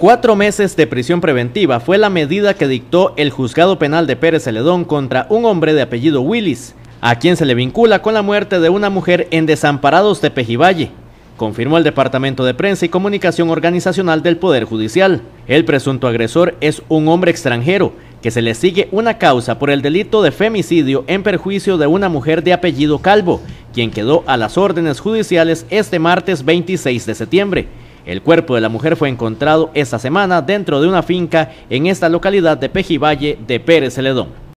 Cuatro meses de prisión preventiva fue la medida que dictó el juzgado penal de Pérez Celedón contra un hombre de apellido Willis, a quien se le vincula con la muerte de una mujer en Desamparados de Pejivalle, confirmó el Departamento de Prensa y Comunicación Organizacional del Poder Judicial. El presunto agresor es un hombre extranjero que se le sigue una causa por el delito de femicidio en perjuicio de una mujer de apellido Calvo, quien quedó a las órdenes judiciales este martes 26 de septiembre. El cuerpo de la mujer fue encontrado esta semana dentro de una finca en esta localidad de Pejivalle de Pérez Celedón.